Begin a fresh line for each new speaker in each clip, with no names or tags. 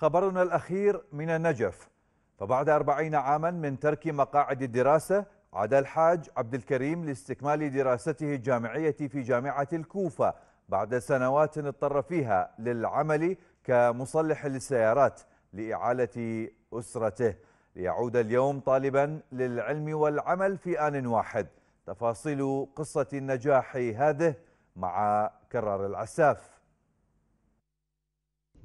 خبرنا الأخير من النجف فبعد أربعين عاما من ترك مقاعد الدراسة عاد الحاج عبد الكريم لاستكمال دراسته الجامعية في جامعة الكوفة بعد سنوات اضطر فيها للعمل كمصلح للسيارات لإعالة أسرته ليعود اليوم طالبا للعلم والعمل في آن واحد تفاصيل قصة النجاح هذه
مع كرار العساف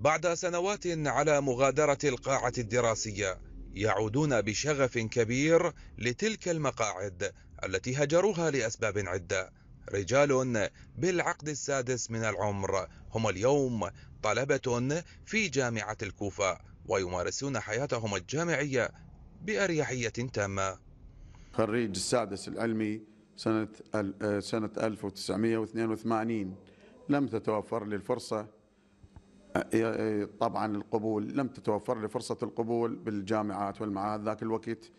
بعد سنوات على مغادرة القاعة الدراسية يعودون بشغف كبير لتلك المقاعد التي هجروها لأسباب عدة رجال بالعقد السادس من العمر هم اليوم طلبة في جامعة
الكوفة ويمارسون حياتهم الجامعية بأريحية تامة خريج السادس العلمي سنة آه، سنة 1982 لم تتوفر لي الفرصة إيه، إيه، طبعا القبول لم تتوفر لي فرصة القبول بالجامعات والمعاهد ذاك الوقت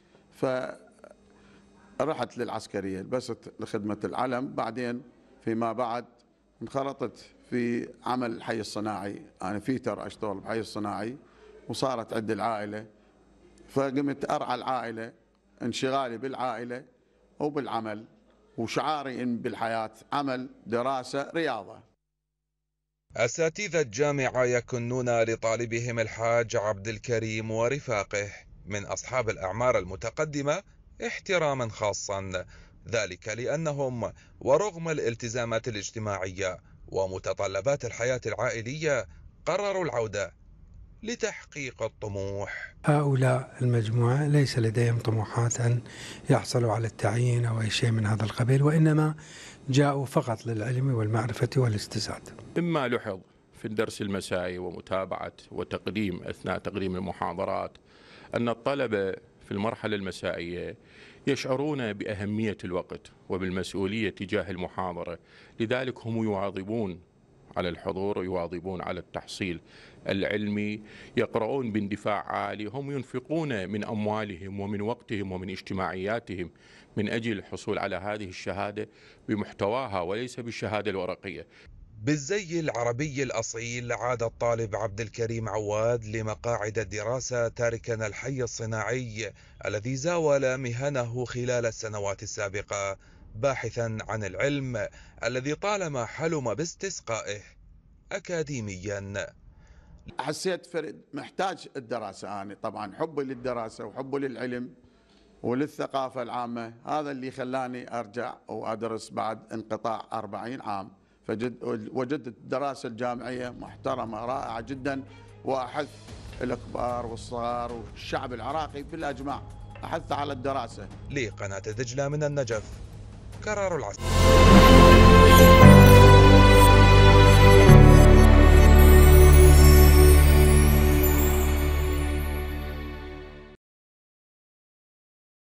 فرحت للعسكرية لبست لخدمة العلم بعدين فيما بعد انخرطت في عمل الحي الصناعي أنا فيتر أشتغل بحي الصناعي وصارت عند العائلة فقمت أرعى العائلة انشغالي بالعائلة وبالعمل وشعاري إن بالحياة عمل دراسة رياضة
أساتذة الجامعة يكنون لطالبهم الحاج عبد الكريم ورفاقه من أصحاب الأعمار المتقدمة احتراما خاصا ذلك لأنهم ورغم الالتزامات الاجتماعية ومتطلبات الحياة العائلية قرروا العودة لتحقيق الطموح هؤلاء المجموعة ليس لديهم طموحات أن يحصلوا على التعيين أو أي شيء من هذا القبيل وإنما جاءوا فقط للعلم والمعرفة والاستزاد
مما لحظ في الدرس المسائي ومتابعة وتقديم أثناء تقديم المحاضرات أن الطلبة في المرحلة المسائية يشعرون بأهمية الوقت وبالمسؤولية تجاه المحاضرة لذلك هم يواظبون على الحضور يواظبون على التحصيل العلمي يقرؤون باندفاع عالي هم ينفقون من أموالهم ومن وقتهم ومن اجتماعياتهم من أجل الحصول على هذه الشهادة بمحتواها وليس بالشهادة الورقية
بالزي العربي الأصيل عاد الطالب عبد الكريم عواد لمقاعد الدراسة تاركا الحي الصناعي الذي زاول مهنه خلال السنوات السابقة باحثا عن العلم الذي طالما
حلم باستسقائه أكاديميا حسيت فرد محتاج الدراسة أنا طبعا حبي للدراسة وحبي للعلم وللثقافة العامة هذا اللي خلاني أرجع وأدرس بعد انقطاع 40 عام فجد وجدت الدراسة الجامعية محترمة رائعة جدا وأحث الكبار والصغار والشعب العراقي بالأجمع أحث على الدراسة لقناة دجلة من النجف قرروا العسكر